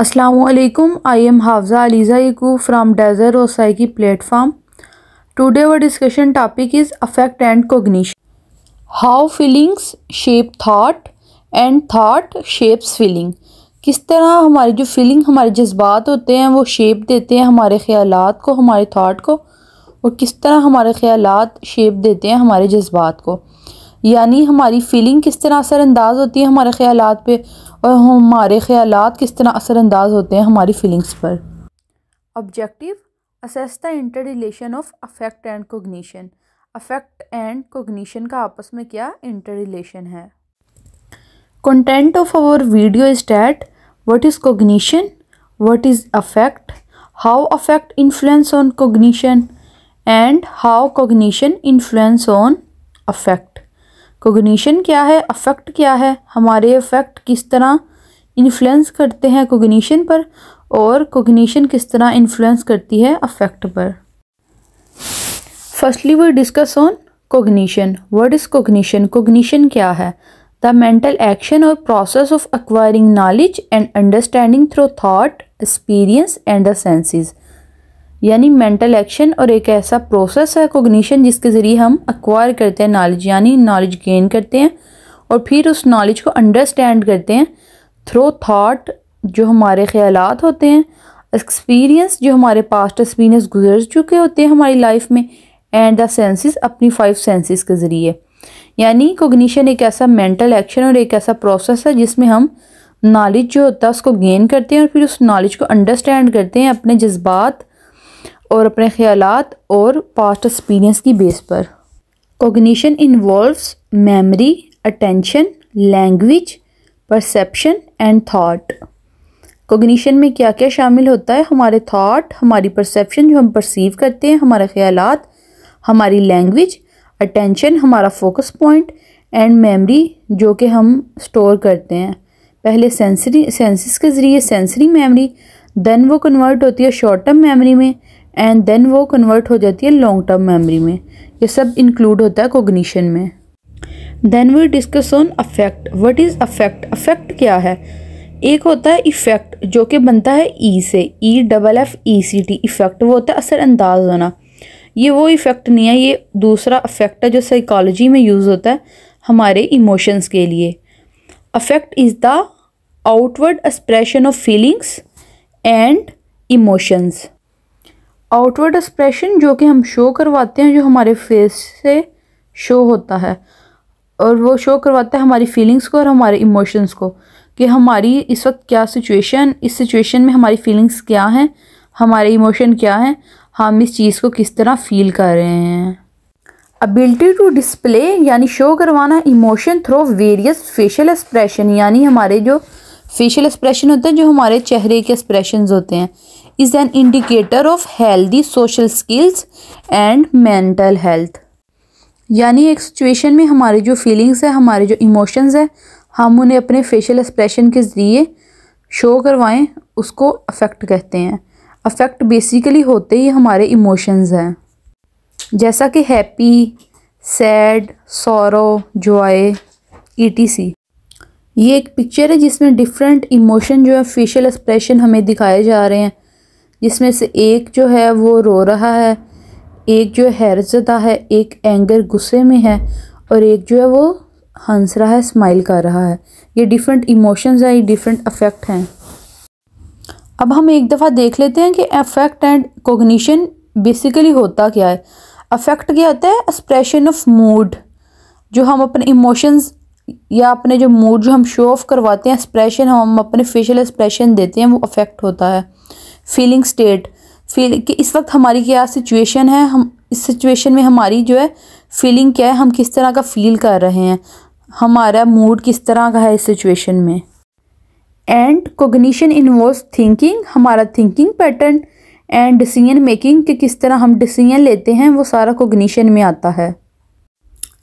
Aslam I am Hafza Aliza इकू from डेजर ओसाई की platform today the discussion topic is affect and cognition how feelings shape thought and thought shapes feeling किस तरह हमारी जो फीलिंग हमारे जज्बात होते हैं वो शेप देते हैं हमारे ख्याल को हमारे थाट को और किस तरह हमारे ख्याल शेप देते हैं हमारे जज्बात को यानी हमारी फीलिंग किस तरह असरानंदाज होती है हमारे ख्याल पर और हमारे ख्याल किस तरह असरानंदाज होते हैं हमारी फीलिंग्स पर objective assess the interrelation of affect and cognition affect and cognition का आपस में क्या इंटर रिलेशन है content of our video is that what is cognition what is affect how affect influence on cognition and how cognition influence on affect cognition क्या है affect क्या है हमारे अफेक्ट किस तरह इन्फ्लुएंस करते हैं कोगनीशन पर और कोगनीशन किस तरह इन्फ्लुएंस करती है अफेक्ट पर firstly we discuss on cognition word is cognition cognition क्या है द मेंटल एक्शन और process of acquiring knowledge and understanding through thought experience and the senses यानी मेंटल एक्शन और एक ऐसा प्रोसेस है कोग्निशन जिसके ज़रिए हम अक्वायर करते हैं नॉलेज यानी नॉलेज गेन करते हैं और फिर उस नॉलेज को अंडरस्टैंड करते हैं थ्रो थाट जो हमारे ख्याल होते हैं एक्सपीरियंस जो हमारे पास्ट एक्सपीरियंस गुजर चुके होते हैं हमारी लाइफ में एंड द सेंसेस अपनी फाइव सेंसेस के ज़रिए यानी कोग्निशन एक ऐसा मेंटल एक्शन और एक ऐसा प्रोसेस है जिसमें हम नॉलेज जो होता है उसको गेन करते हैं और फिर उस नॉलेज को अंडरस्टैंड करते हैं अपने जज्बात और अपने ख्याल और पास्ट एक्सपीरियंस की बेस पर cognition involves memory attention language perception and thought cognition में क्या क्या शामिल होता है हमारे थाट हमारी परसेप्शन जो हम परसीव करते हैं हमारे ख्याल हमारी लैंग्वेज अटेंशन हमारा फोकस पॉइंट एंड मेमोरी जो कि हम स्टोर करते हैं पहले सेंसरी सेंसिस के ज़रिए सेंसरी मेमोरी देन वो कन्वर्ट होती है शॉर्ट टर्म मेमोरी में एंड देन वो कन्वर्ट हो जाती है लॉन्ग टर्म मेमोरी में ये सब इंक्लूड होता है कोग्निशन में then we discuss on affect what is affect affect क्या है एक होता है इफ़ेक्ट जो कि बनता है ई e से E double F E C T effect वो होता है असरअंदाज होना ये वो इफ़ेक्ट नहीं है ये दूसरा अफेक्ट है जो साइकोलॉजी में यूज़ होता है हमारे इमोशंस के लिए affect is the outward expression of feelings and emotions outward expression जो कि हम शो करवाते हैं जो हमारे फेस से शो होता है और वो शो करवाता है हमारी फीलिंग्स को और हमारे इमोशंस को कि हमारी इस वक्त क्या सिचुएशन इस सिचुएशन में हमारी फीलिंग्स क्या हैं हमारे इमोशन क्या हैं हम इस चीज़ को किस तरह फ़ील कर रहे हैं अबिलिटी टू डिस्प्ले यानी शो करवाना emotion through various facial expression यानी हमारे जो फेशियल एक्सप्रेशन होते हैं जो हमारे चेहरे के एक्सप्रेशन होते हैं is an indicator of healthy social skills and mental health यानी एक सिचुएशन में हमारे जो फीलिंग्स है हमारे जो इमोशंस हैं हम उन्हें अपने फेशियल एक्सप्रेशन के ज़रिए शो करवाएं उसको अफेक्ट कहते हैं अफेक्ट बेसिकली होते ही हमारे इमोशंस हैं जैसा कि happy sad sorrow joy E T C ये एक पिक्चर है जिसमें डिफरेंट इमोशन जो है फेशियल एक्सप्रेशन हमें दिखाए जा रहे हैं जिसमें से एक जो है वो रो रहा है एक जो हैरजदा है एक एंगर गुस्से में है और एक जो है वो हंस रहा है स्माइल कर रहा है ये डिफरेंट इमोशंस हैं ये डिफरेंट अफेक्ट हैं अब हम एक दफ़ा देख लेते हैं कि अफेक्ट एंड कोगनीशन बेसिकली होता क्या है अफेक्ट क्या होता है एक्सप्रेशन ऑफ मूड जो हम अपने इमोशंस या अपने जो मूड जो हम शो ऑफ करवाते हैं एक्सप्रेशन हम अपने फेशियल एक्सप्रेशन देते हैं वो अफेक्ट होता है फीलिंग स्टेट फील कि इस वक्त हमारी क्या सिचुएशन है हम इस सिचुएशन में हमारी जो है फीलिंग क्या है हम किस तरह का फ़ील कर रहे हैं हमारा मूड किस तरह का है इस सिचुएशन में एंड कोगनीशन इन्वॉल्व थिंकिंग हमारा thinking pattern and decision making कि किस तरह हम डिसीजन लेते हैं वो सारा कोगनीशन में आता है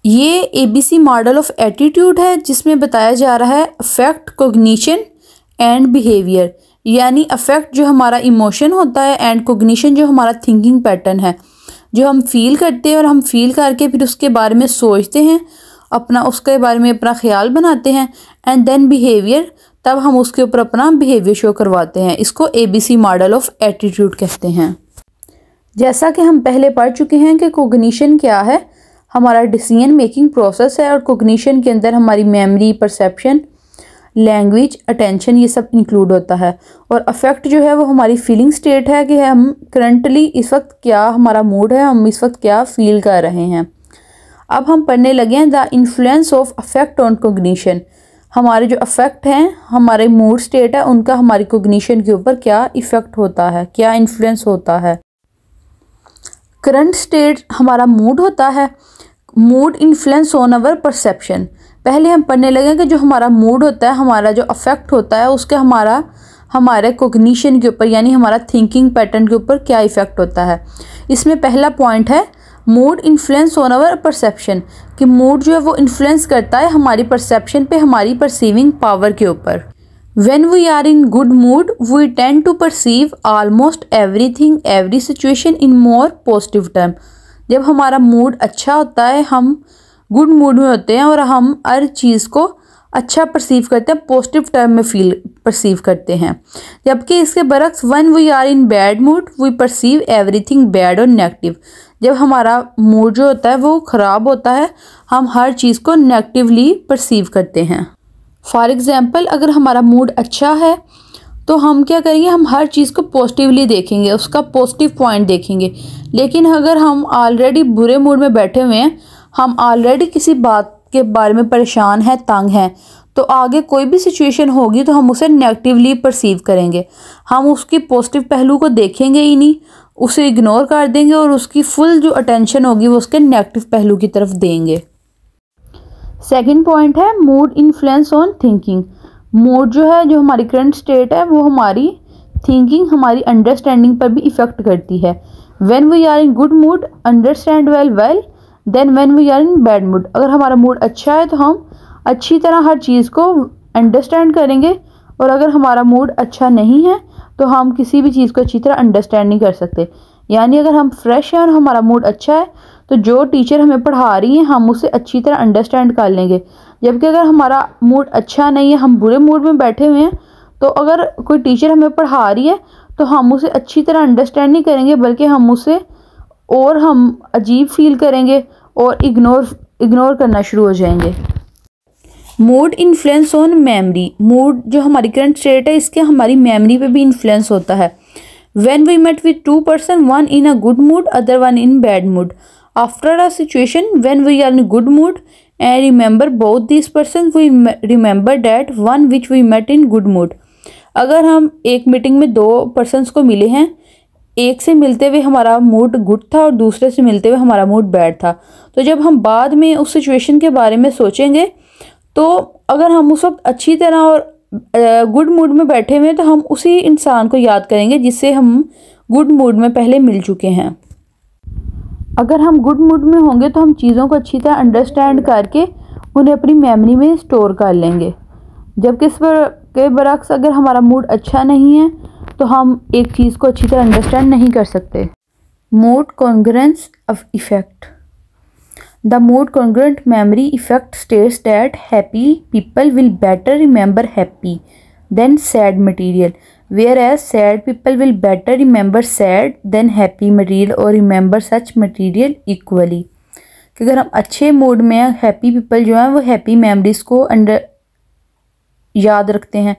ये A B C model of attitude है जिसमें बताया जा रहा है अफेक्ट कोग्निशन एंड बिहेवियर यानी अफेक्ट जो हमारा इमोशन होता है एंड कोग्निशन जो हमारा थिंकिंग पैटर्न है जो हम फील करते हैं और हम फील करके फिर उसके बारे में सोचते हैं अपना उसके बारे में अपना ख्याल बनाते हैं एंड देन बिहेवियर तब हम उसके ऊपर अपना बिहेवियर शो करवाते हैं इसको A B C model of attitude कहते हैं जैसा कि हम पहले पढ़ चुके हैं कि कोग्निशन क्या है हमारा डिसीजन मेकिंग प्रोसेस है और कोग्निशन के अंदर हमारी मेमोरी परसेप्शन लैंग्वेज अटेंशन ये सब इंक्लूड होता है और अफेक्ट जो है वो हमारी फीलिंग स्टेट है कि हम करंटली इस वक्त क्या हमारा मूड है हम इस वक्त क्या फील कर रहे हैं अब हम पढ़ने लगे हैं the influence of affect on cognition हमारे जो अफेक्ट हैं हमारे मूड स्टेट है उनका हमारी कोग्निशन के ऊपर क्या इफ़ेक्ट होता है क्या इन्फ्लुएंस होता है करंट स्टेट हमारा मूड होता है mood influence on our perception पहले हम पढ़ने लगे कि जो हमारा मूड होता है हमारा जो अफेक्ट होता है उसके हमारा हमारे कोग्निशन के ऊपर यानी हमारा थिंकिंग पैटर्न के ऊपर क्या इफ़ेक्ट होता है इसमें पहला पॉइंट है mood influence on our perception कि मूड जो है वो इन्फ्लुएंस करता है हमारी परसेप्शन पे हमारी परसीविंग पावर के ऊपर when we are in good mood we tend to perceive almost everything every situation in more positive term जब हमारा मूड अच्छा होता है हम गुड मूड में होते हैं और हम हर चीज़ को अच्छा परसीव करते हैं पॉजिटिव टर्म में फील परसीव करते हैं जबकि इसके बरक्स when we are in bad mood we perceive everything bad और नेगेटिव जब हमारा मूड जो होता है वो ख़राब होता है हम हर चीज़ को नेगेटिवली परसीव करते हैं फॉर एग्ज़ाम्पल अगर हमारा मूड अच्छा है तो हम क्या करेंगे हम हर चीज़ को पॉजिटिवली देखेंगे उसका पॉजिटिव पॉइंट देखेंगे लेकिन अगर हम ऑलरेडी बुरे मूड में बैठे हुए हैं हम ऑलरेडी किसी बात के बारे में परेशान हैं तंग हैं तो आगे कोई भी सिचुएशन होगी तो हम उसे नेगेटिवली परसीव करेंगे हम उसकी पॉजिटिव पहलू को देखेंगे ही नहीं उसे इग्नोर कर देंगे और उसकी फुल जो अटेंशन होगी वो उसके नेगेटिव पहलू की तरफ देंगे सेकेंड पॉइंट है mood influence on thinking mode जो है जो हमारी करंट स्टेट है वो हमारी थिंकिंग हमारी अंडरस्टैंडिंग पर भी इफ़ेक्ट करती है when we are in good mood understand well well than when we are in bad mood अगर हमारा मूड अच्छा है तो हम अच्छी तरह हर चीज़ को अंडरस्टैंड करेंगे और अगर हमारा मूड अच्छा नहीं है तो हम किसी भी चीज़ को अच्छी तरह अंडरस्टैंड नहीं कर सकते यानी अगर हम फ्रेश हैं और हमारा मूड अच्छा है तो जो टीचर हमें पढ़ा रही हैं हम उसे अच्छी तरह अंडरस्टैंड कर लेंगे जबकि अगर हमारा मूड अच्छा नहीं है हम बुरे मूड में बैठे हुए हैं तो अगर कोई टीचर हमें पढ़ा रही है तो हम उसे अच्छी तरह अंडरस्टैंड नहीं करेंगे बल्कि हम उसे और हम अजीब फील करेंगे और इग्नोर इग्नोर करना शुरू हो जाएंगे mood influence on memory mood जो हमारी करंट स्टेट है इसके हमारी मेमोरी पे भी इन्फ्लुएंस होता है when we met with two person one in a good mood other one in bad mood after a situation when we are in good mood and remember both this person we remember that one which we met in good mood अगर हम एक meeting में दो persons को मिले हैं एक से मिलते हुए हमारा मूड गुड था और दूसरे से मिलते हुए हमारा मूड बैड था तो जब हम बाद में उस सिचुएशन के बारे में सोचेंगे तो अगर हम उस वक्त अच्छी तरह और गुड मूड में बैठे हुए हैं तो हम उसी इंसान को याद करेंगे जिससे हम गुड मूड में पहले मिल चुके हैं अगर हम गुड मूड में होंगे तो हम चीज़ों को अच्छी तरह अंडरस्टैंड करके उन्हें अपनी मेमोरी में स्टोर कर लेंगे जबकि इस पर के बरक्स अगर हमारा मूड अच्छा नहीं है तो हम एक चीज़ को अच्छी तरह अंडरस्टैंड नहीं कर सकते mood congruence of effect the mood congruent memory effect states that happy people will better remember happy than sad material as sad people will better remember sad than happy material और remember such material equally कि अगर हम अच्छे mood में हैं happy people जो हैं वो हैप्पी मेमरीज़ को अंडर याद रखते हैं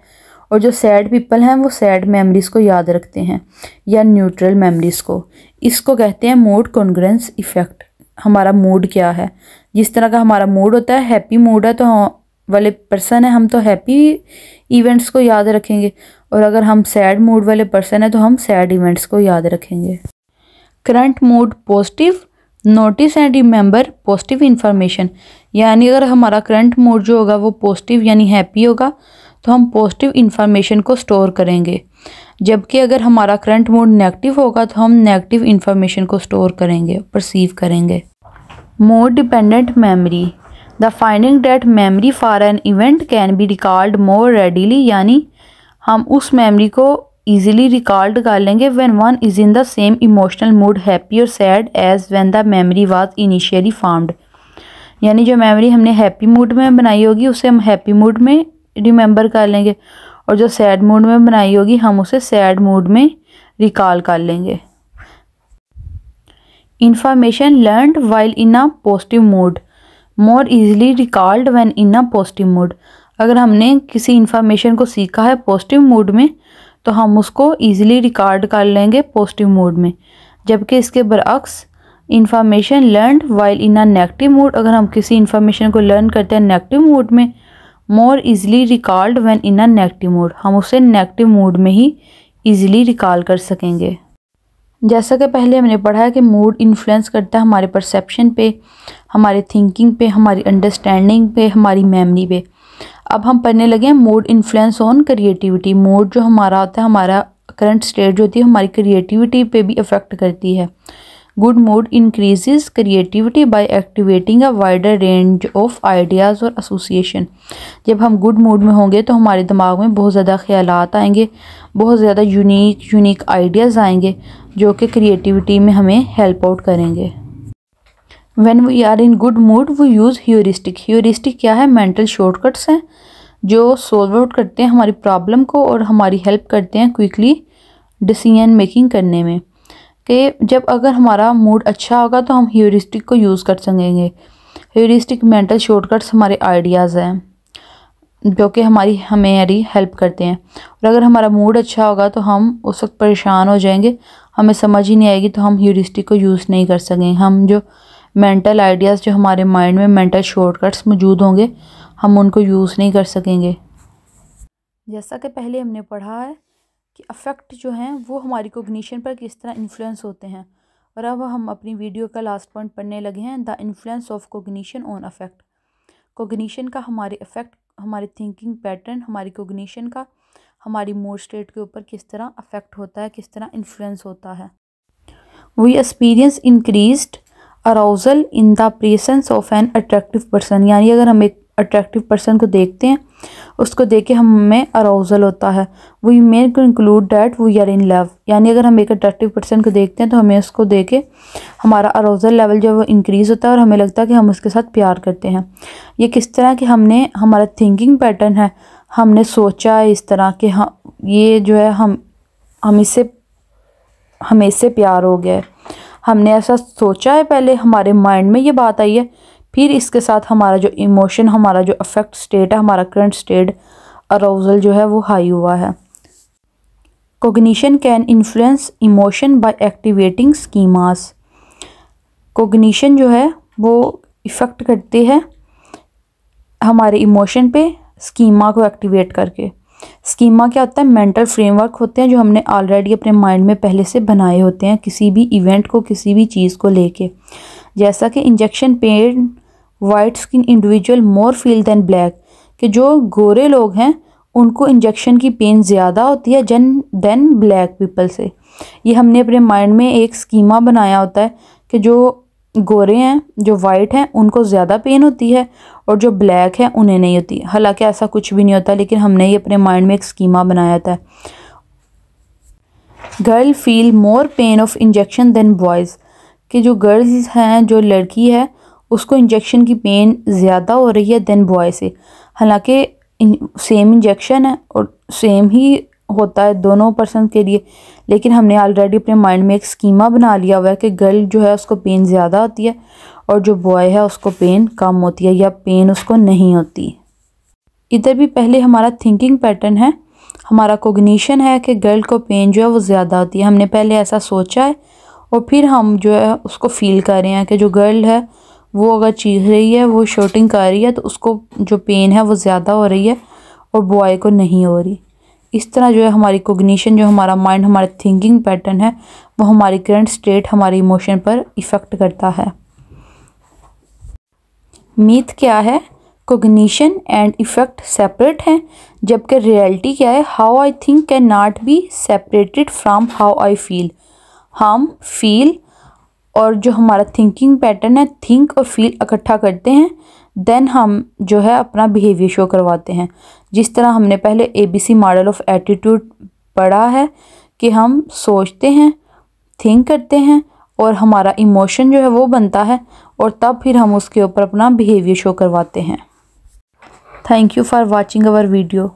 और जो सैड पीपल हैं वो सैड मेमरीज़ को याद रखते हैं या न्यूट्रल मेमरीज़ को इसको कहते हैं मूड कॉन्ग्रेंस इफ़ेक्ट हमारा मूड क्या है जिस तरह का हमारा मूड होता है हैप्पी मूड है तो हाँ, वाले पर्सन है हम तो हैप्पी इवेंट्स को याद रखेंगे और अगर हम सैड मूड वाले पर्सन हैं तो हम सैड इवेंट्स को याद रखेंगे current mood positive notice and remember positive information यानी अगर हमारा करंट मूड जो होगा वो पॉजिटिव यानी हैप्पी होगा तो हम पॉजिटिव इन्फॉर्मेशन को स्टोर करेंगे जबकि अगर हमारा करंट मूड नेगेटिव होगा तो हम नेगेटिव इन्फॉर्मेशन को स्टोर करेंगे परसीव करेंगे mood dependent memory the finding that memory for an event can be recalled more readily यानी हम उस मेमरी को ईजिली रिकॉर्ड कर लेंगे when one is in the same emotional mood happy और sad as when the memory was initially formed यानी जो मेमरी हमने हैप्पी मूड में बनाई होगी उसे हम हैप्पी मूड में रिमेंबर कर लेंगे और जो सैड मूड में बनाई होगी हम उसे सैड मूड में रिकॉल कर लेंगे information learned while in a positive mood more easily recalled when in a positive mood अगर हमने किसी इन्फॉर्मेशन को सीखा है पॉजिटिव मूड में तो हम उसको ईजिली रिकॉर्ड कर लेंगे पॉजिटिव मूड में जबकि इसके बरअक्स information learned while in a negative mood अगर हम किसी इन्फॉर्मेशन को लर्न करते हैं नेगेटिव मूड में more easily recalled when in a negative mood हम उसे नेगेटिव मूड में ही ईजिली रिकॉल कर सकेंगे जैसा कि पहले हमने पढ़ा है कि मूड इन्फ्लुएंस करता है हमारे परसेप्शन पे हमारे थिंकिंग पे हमारी अंडरस्टैंडिंग पे हमारी मेमोरी पे अब हम पढ़ने लगे हैं mood influence on creativity mood जो हमारा होता है हमारा करंट स्टेट जो होती है हमारी क्रिएटिविटी पे भी अफेक्ट करती है good mood increases creativity by activating a wider range of ideas और एसोसिएशन जब हम गुड मूड में होंगे तो हमारे दिमाग में बहुत ज़्यादा ख्याल आएंगे बहुत ज़्यादा यूनिक यूनिक आइडियाज़ आएंगे जो कि क्रिएटिविटी में हमें हेल्प आउट करेंगे when we are in good mood we use heuristic heuristic क्या है मेंटल शॉर्टकट्स हैं जो सोल्व आउट करते हैं हमारी प्रॉब्लम को और हमारी हेल्प करते हैं क्विकली डिसीजन मेकिंग करने में कि जब अगर हमारा मूड अच्छा होगा तो हम ह्यूरिस्टिक को यूज़ कर सकेंगे ह्यूरिस्टिक मेंटल शॉर्टकट्स हमारे आइडियाज़ हैं जो कि हमारी हमारी हेल्प करते हैं और अगर हमारा मूड अच्छा होगा तो हम उस वक्त परेशान हो जाएंगे हमें समझ ही नहीं आएगी तो हम ह्यूरिस्टिक को यूज़ नहीं कर सकेंगे हम जो मेंटल आइडियाज़ जो हमारे माइंड में मेंटल शॉर्टकट्स मौजूद होंगे हम उनको यूज़ नहीं कर सकेंगे जैसा कि पहले हमने पढ़ा है कि अफेक्ट जो हैं वो हमारी कोग्निशन पर किस तरह इन्फ्लुएंस होते हैं और अब हम अपनी वीडियो का लास्ट पॉइंट पढ़ने लगे हैं the influence of cognition on affect cognition का हमारे अफेक्ट हमारे थिंकिंग पैटर्न हमारी कोग्निशन का हमारी मूड स्टेट के ऊपर किस तरह अफेक्ट होता है किस तरह इन्फ्लुएंस होता है we experience increased arousal in the presence of an attractive person यानी अगर हम एक अट्रैक्टिव पर्सन को देखते हैं उसको देख के हमें अरोजल होता है we may conclude that we are in love यानी अगर हम एक अट्रैक्टिव पर्सन को देखते हैं तो हमें उसको देख के हमारा अरोजल लेवल जो है वो इंक्रीज़ होता है और हमें लगता है कि हम उसके साथ प्यार करते हैं ये किस तरह कि हमने हमारा थिंकिंग पैटर्न है हमने सोचा है इस तरह कि हम हाँ, ये जो है हम हम इससे हमें इससे प्यार हो गया है हमने ऐसा सोचा है पहले हमारे माइंड में ये बात आई है फिर इसके साथ हमारा जो इमोशन हमारा जो अफेक्ट स्टेट है हमारा करंट स्टेट अरोजल जो है वो हाई हुआ है cognition can influence emotion by activating schemas cognition जो है वो इफ़ेक्ट करती है हमारे इमोशन पे स्कीमा को एक्टिवेट करके स्कीमा क्या होता है मेंटल फ्रेमवर्क होते हैं जो हमने ऑलरेडी अपने माइंड में पहले से बनाए होते हैं किसी भी इवेंट को किसी भी चीज़ को लेके जैसा कि injection pain white skin individual more feel than black कि जो गोरे लोग हैं उनको इंजेक्शन की पेन ज़्यादा होती है जन देन ब्लैक पीपल से ये हमने अपने माइंड में एक स्कीमा बनाया होता है कि जो गोरे हैं जो वाइट हैं उनको ज़्यादा पेन होती है और जो ब्लैक है उन्हें नहीं होती हालांकि ऐसा कुछ भी नहीं होता लेकिन हमने ये अपने माइंड में एक स्कीमा बनाया था girl feel more pain of injection than boys कि जो गर्ल्स हैं जो लड़की है उसको इंजेक्शन की पेन ज़्यादा हो रही है देन बॉय से हालांकि सेम इंजेक्शन है और सेम ही होता है दोनों पर्सन के लिए लेकिन हमने ऑलरेडी अपने माइंड में एक स्कीमा बना लिया हुआ है कि गर्ल जो है उसको पेन ज़्यादा होती है और जो बॉय है उसको पेन कम होती है या पेन उसको नहीं होती इधर भी पहले हमारा थिंकिंग पैटर्न है हमारा कोग्निशन है कि गर्ल को पेन जो है वो ज़्यादा होती है हमने पहले ऐसा सोचा है और फिर हम जो है उसको फील कर रहे हैं कि जो गर्ल है वो अगर चीख रही है वो शर्टिंग कर रही है तो उसको जो पेन है वो ज़्यादा हो रही है और बॉय को नहीं हो रही इस तरह जो है हमारी कोग्निशन जो हमारा माइंड हमारा थिंकिंग पैटर्न है वो हमारी करंट स्टेट हमारे इमोशन पर इफ़ेक्ट करता है मीथ क्या है कोग्निशन एंड इफ़ेक्ट सेपरेट हैं जबकि रियलिटी क्या है how I think can not be separated from how I feel हम फील और जो हमारा थिंकिंग पैटर्न है थिंक और फील इकट्ठा करते हैं देन हम जो है अपना बिहेवियर शो करवाते हैं जिस तरह हमने पहले एबीसी मॉडल ऑफ एटीट्यूड पढ़ा है कि हम सोचते हैं थिंक करते हैं और हमारा इमोशन जो है वो बनता है और तब फिर हम उसके ऊपर अपना बिहेवियर शो करवाते हैं thank you for watching our video